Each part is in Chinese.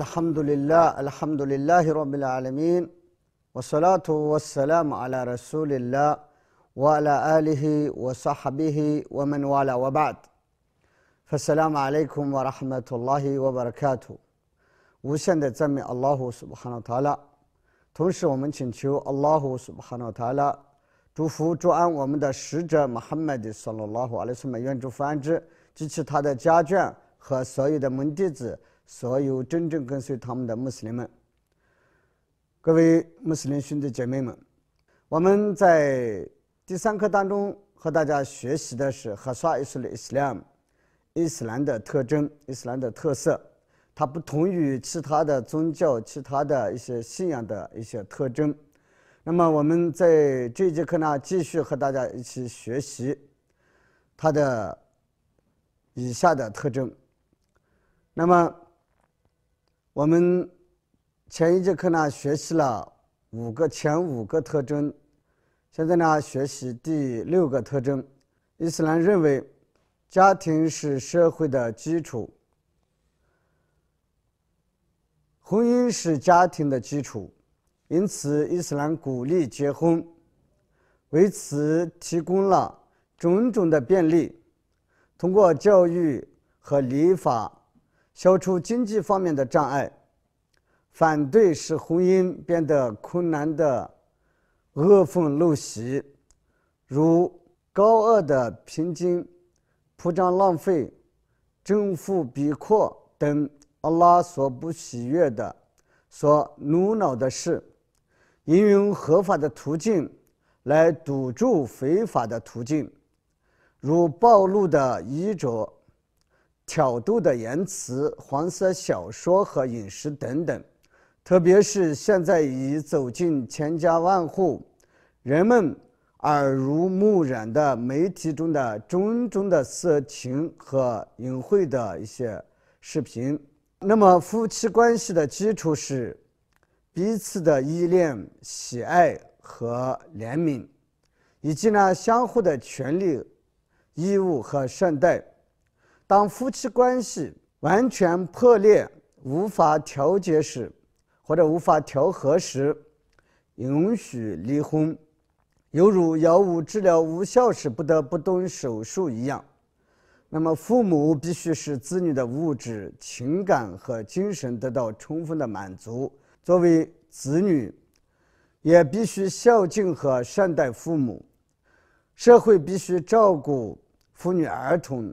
الحمد لله الحمد لله رب العالمين والصلاة والسلام على رسول الله وعلى آله وصحبه ومن والاه وبعد فالسلام عليكم ورحمة الله وبركاته وسند زمي الله سبحانه وتعالى تنشر ومن شنشو الله سبحانه وتعالى توفو توان ومن محمد صلى الله عليه وسلم ينجو فانج تشتهد جاجا خاصة من 所有真正跟随他们的穆斯林们，各位穆斯林兄弟姐妹们，我们在第三课当中和大家学习的是哈萨伊斯的伊斯兰，伊斯兰的特征，伊斯兰的特色，它不同于其他的宗教，其他的一些信仰的一些特征。那么我们在这节课呢，继续和大家一起学习它的以下的特征。那么。我们前一节课呢学习了五个前五个特征，现在呢学习第六个特征。伊斯兰认为，家庭是社会的基础，婚姻是家庭的基础，因此伊斯兰鼓励结婚，为此提供了种种的便利，通过教育和礼法。消除经济方面的障碍，反对使婚姻变得困难的恶风陋习，如高恶的平金、铺张浪费、征服逼迫等阿拉所不喜悦的、所奴恼的事，应用合法的途径来堵住非法的途径，如暴露的衣着。挑逗的言辞、黄色小说和影视等等，特别是现在已走进千家万户，人们耳濡目染的媒体中的种种的色情和淫秽的一些视频。那么，夫妻关系的基础是彼此的依恋、喜爱和怜悯，以及呢相互的权利、义务和善待。当夫妻关系完全破裂、无法调节时，或者无法调和时，允许离婚，犹如药物治疗无效时不得不动手术一样。那么，父母必须使子女的物质、情感和精神得到充分的满足；作为子女，也必须孝敬和善待父母；社会必须照顾妇女、儿童。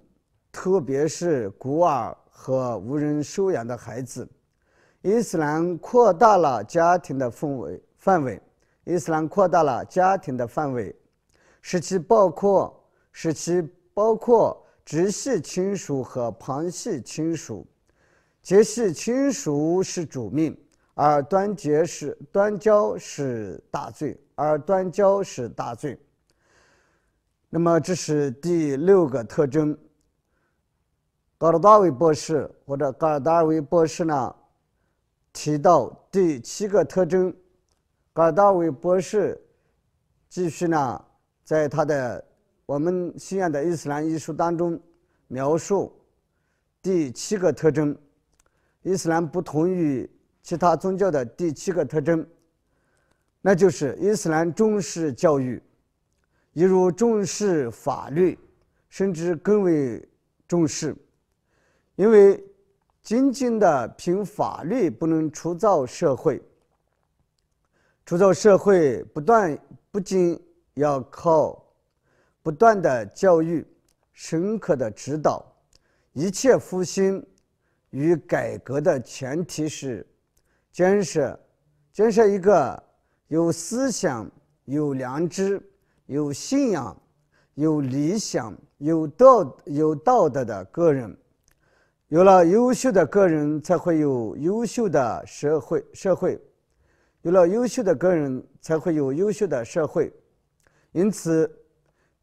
特别是孤儿和无人收养的孩子，伊斯兰扩大了家庭的氛围范围，伊斯兰扩大了家庭的范围，使其包括使其包括直系亲属和旁系亲属，结系亲属是主命，而端结是端交是大罪，而端交是大罪。那么，这是第六个特征。高尔达维博士或者戈尔达维博士呢，提到第七个特征。戈尔达维博士继续呢，在他的《我们信仰的伊斯兰艺书》当中描述第七个特征：伊斯兰不同于其他宗教的第七个特征，那就是伊斯兰重视教育，一如重视法律，甚至更为重视。因为仅仅的凭法律不能铸造社会，铸造社会不断不仅要靠不断的教育、深刻的指导，一切复兴与改革的前提是建设，建设一个有思想、有良知、有信仰、有理想、有道有道德的个人。有了优秀的个人，才会有优秀的社会。社会有了优秀的个人，才会有优秀的社会。因此，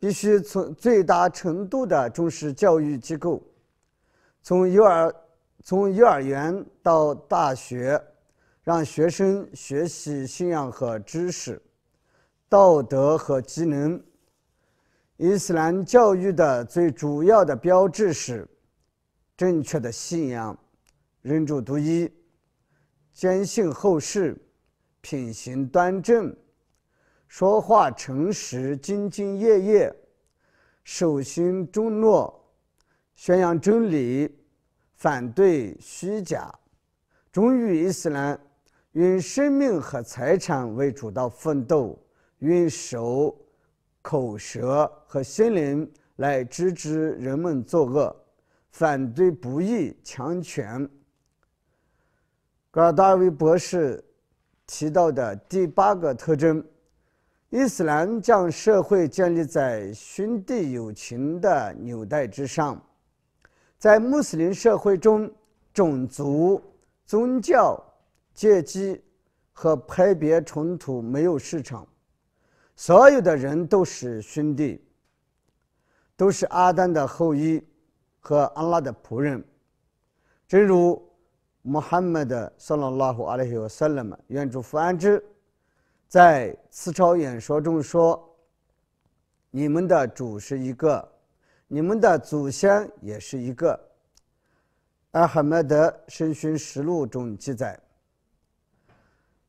必须从最大程度地重视教育机构，从幼儿从幼儿园到大学，让学生学习信仰和知识、道德和技能。伊斯兰教育的最主要的标志是。正确的信仰，人主独一，坚信后世，品行端正，说话诚实，兢兢业业，守信重诺，宣扬真理，反对虚假，忠于伊斯兰，用生命和财产为主导奋斗，用手、口舌和心灵来制止人们作恶。反对不义强权。格尔达维博士提到的第八个特征：伊斯兰将社会建立在兄弟友情的纽带之上。在穆斯林社会中，种族、宗教、阶级和派别冲突没有市场。所有的人都是兄弟，都是阿丹的后裔。和阿拉的仆人，正如穆罕默德、萨拉拉和阿里和塞勒曼，原主福安之）在辞朝演说中说：“你们的主是一个，你们的祖先也是一个。”阿哈迈德《圣训实录》中记载：“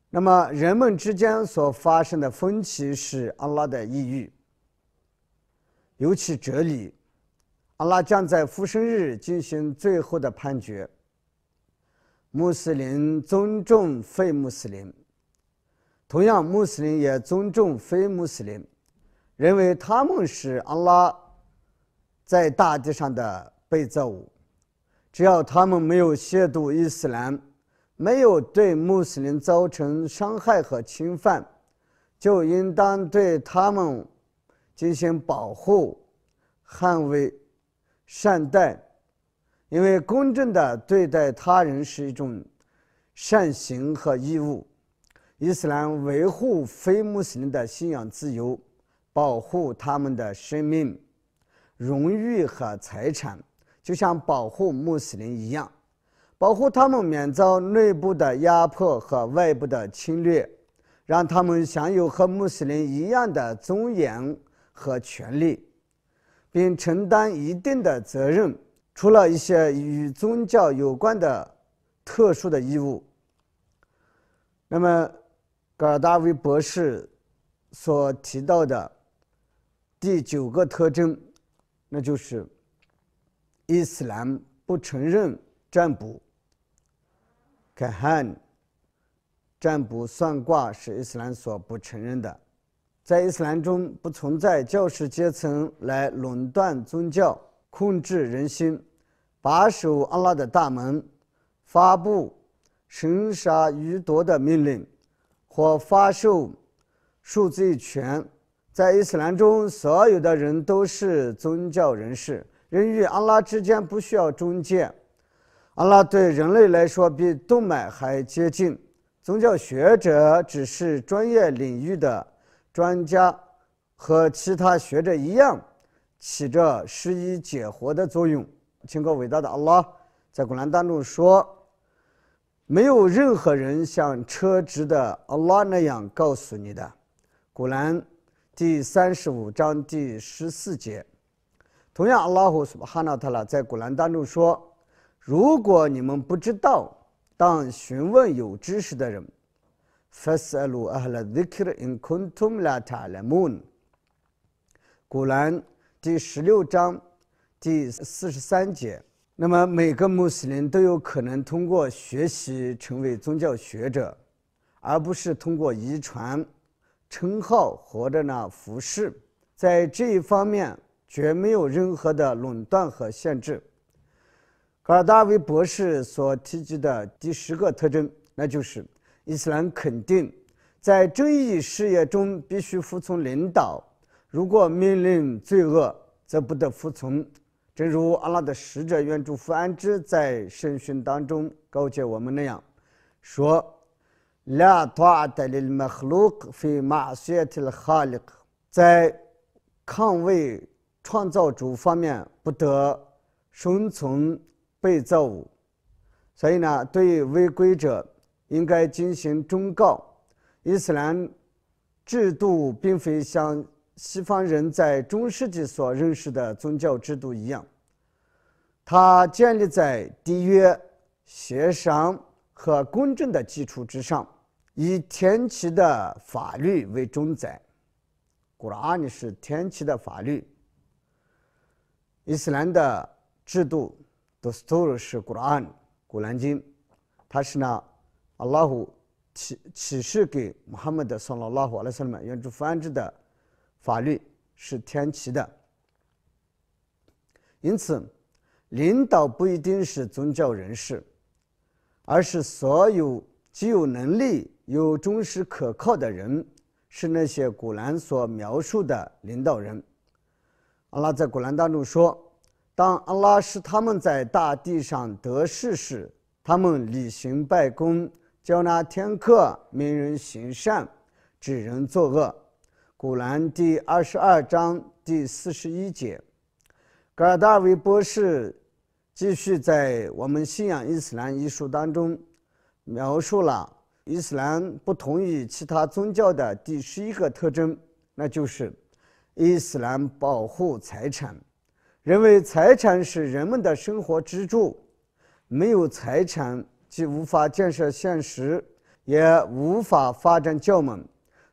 那么人们之间所发生的分歧是阿拉的抑郁，尤其哲理。”阿拉将在复生日进行最后的判决。穆斯林尊重非穆斯林，同样穆斯林也尊重非穆斯林，认为他们是阿拉在大地上的被造物。只要他们没有亵渎伊斯兰，没有对穆斯林造成伤害和侵犯，就应当对他们进行保护、捍卫。善待，因为公正的对待他人是一种善行和义务。伊斯兰维护非穆斯林的信仰自由，保护他们的生命、荣誉和财产，就像保护穆斯林一样，保护他们免遭内部的压迫和外部的侵略，让他们享有和穆斯林一样的尊严和权利。并承担一定的责任，除了一些与宗教有关的特殊的义务。那么，格尔达维博士所提到的第九个特征，那就是伊斯兰不承认占卜。可汗占卜算卦是伊斯兰所不承认的。在伊斯兰中，不存在教士阶层来垄断宗教、控制人心、把守阿拉的大门、发布神杀予夺的命令或发售赎罪权。在伊斯兰中，所有的人都是宗教人士，人与阿拉之间不需要中介。阿拉对人类来说比动脉还接近。宗教学者只是专业领域的。专家和其他学者一样，起着施疑解惑的作用。请看伟大的阿拉在古兰当中说：“没有任何人像车直的阿拉那样告诉你的。”古兰第三十五章第十四节。同样，阿拉和哈纳特拉在古兰当中说：“如果你们不知道，当询问有知识的人。” فسألوا أهل الذكر إن كنتم لا تعلمون。古兰第十六章第四十三节。那么每个穆斯林都有可能通过学习成为宗教学者，而不是通过遗传、称号或者呢服饰。在这一方面，绝没有任何的垄断和限制。格尔达维博士所提及的第十个特征，那就是。伊斯兰肯定，在正义事业中必须服从领导。如果命令罪恶，则不得服从。正如阿拉的使者（愿主福安之）在圣训当中告诫我们那样，说：“拉托阿德在抗卫创造主方面不得顺从被造物。”所以呢，对违规者。应该进行忠告。伊斯兰制度并非像西方人在中世纪所认识的宗教制度一样，它建立在缔约、协商和公正的基础之上，以天启的法律为中载。古拉安尼是天启的法律。伊斯兰的制度，是古拉安，古兰经，它是呢。阿拉乎启启示给穆罕默德，算阿拉乎那算什们）原主泛指的法律是天启的。因此，领导不一定是宗教人士，而是所有既有能力、又忠实可靠的人，是那些古兰所描述的领导人。阿拉在古兰当中说：“当阿拉使他们在大地上得势时，他们履行拜功。”教那天课，明人行善，止人作恶。古兰第二十二章第四十一节。格尔达维博士继续在我们信仰伊斯兰一书当中描述了伊斯兰不同于其他宗教的第十一个特征，那就是伊斯兰保护财产，认为财产是人们的生活支柱，没有财产。既无法建设现实，也无法发展较猛。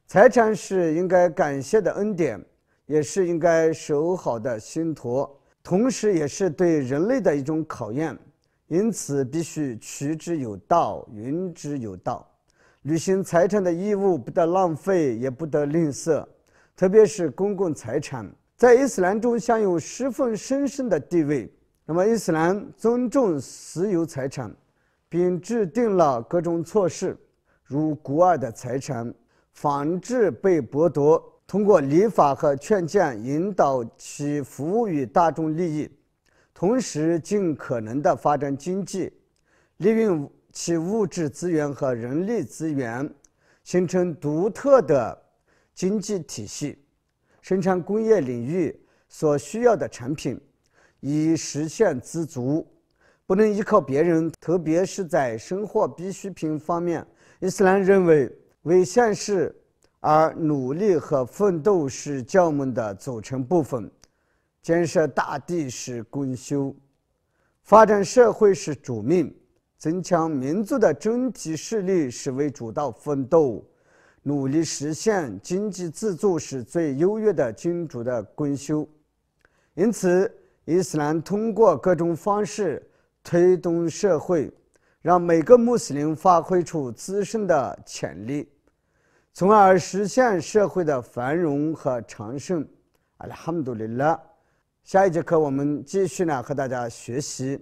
财产是应该感谢的恩典，也是应该守好的信托，同时也是对人类的一种考验。因此，必须取之有道，用之有道。履行财产的义务，不得浪费，也不得吝啬。特别是公共财产，在伊斯兰中享有十分神圣的地位。那么，伊斯兰尊重私有财产。并制定了各种措施，如孤儿的财产防止被剥夺，通过立法和劝谏引导其服务于大众利益，同时尽可能的发展经济，利用其物质资源和人力资源，形成独特的经济体系，生产工业领域所需要的产品，以实现自足。不能依靠别人，特别是在生活必需品方面。伊斯兰认为，为现实而努力和奋斗是教门的组成部分。建设大地是功修，发展社会是主命，增强民族的整体势力是为主道奋斗，努力实现经济自助是最优越的君主的功修。因此，伊斯兰通过各种方式。推动社会，让每个穆斯林发挥出自身的潜力，从而实现社会的繁荣和昌盛。阿拉姆杜力了，下一节课我们继续呢，和大家学习。